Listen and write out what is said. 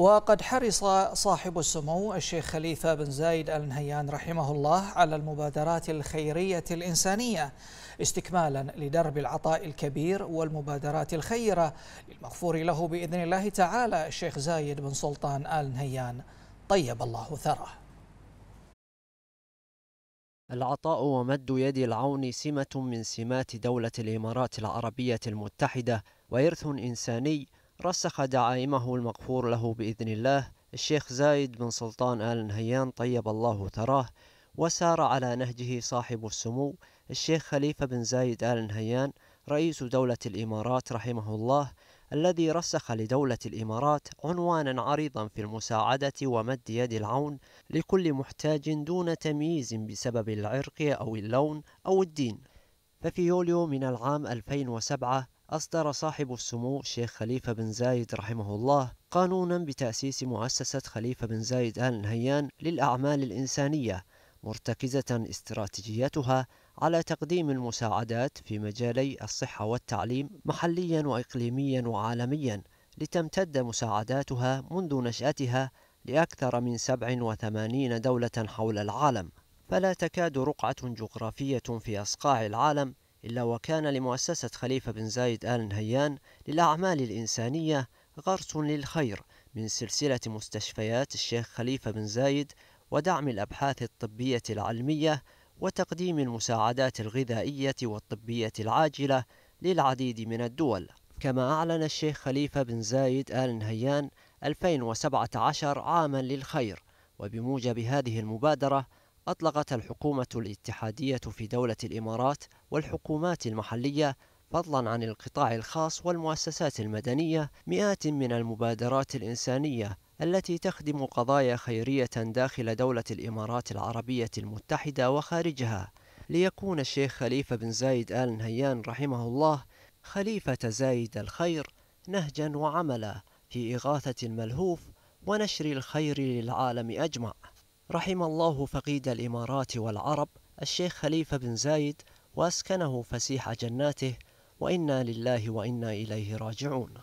وقد حرص صاحب السمو الشيخ خليفة بن زايد آل نهيان رحمه الله على المبادرات الخيرية الإنسانية استكمالا لدرب العطاء الكبير والمبادرات الخيرة المغفور له بإذن الله تعالى الشيخ زايد بن سلطان آل نهيان طيب الله ثراه العطاء ومد يد العون سمة من سمات دولة الإمارات العربية المتحدة وإرث إنساني رسخ دعائمه المغفور له بإذن الله الشيخ زايد بن سلطان آل نهيان طيب الله ثراه وسار على نهجه صاحب السمو الشيخ خليفة بن زايد آل نهيان رئيس دولة الإمارات رحمه الله الذي رسخ لدولة الإمارات عنوانا عريضا في المساعدة ومد يد العون لكل محتاج دون تمييز بسبب العرق أو اللون أو الدين ففي يوليو من العام 2007 أصدر صاحب السمو الشيخ خليفة بن زايد رحمه الله قانونا بتأسيس مؤسسة خليفة بن زايد آل نهيان للأعمال الإنسانية مرتكزة استراتيجيتها على تقديم المساعدات في مجالي الصحة والتعليم محليا وإقليميا وعالميا لتمتد مساعداتها منذ نشأتها لأكثر من 87 دولة حول العالم فلا تكاد رقعة جغرافية في أصقاع العالم إلا وكان لمؤسسة خليفة بن زايد آل نهيان للأعمال الإنسانية غرس للخير من سلسلة مستشفيات الشيخ خليفة بن زايد ودعم الأبحاث الطبية العلمية وتقديم المساعدات الغذائية والطبية العاجلة للعديد من الدول كما أعلن الشيخ خليفة بن زايد آل نهيان 2017 عاما للخير وبموجب هذه المبادرة أطلقت الحكومة الاتحادية في دولة الإمارات والحكومات المحلية فضلا عن القطاع الخاص والمؤسسات المدنية مئات من المبادرات الإنسانية التي تخدم قضايا خيرية داخل دولة الإمارات العربية المتحدة وخارجها ليكون الشيخ خليفة بن زايد آل نهيان رحمه الله خليفة زايد الخير نهجا وعملا في إغاثة الملهوف ونشر الخير للعالم أجمع رحم الله فقيد الإمارات والعرب الشيخ خليفة بن زايد وأسكنه فسيح جناته وإنا لله وإنا إليه راجعون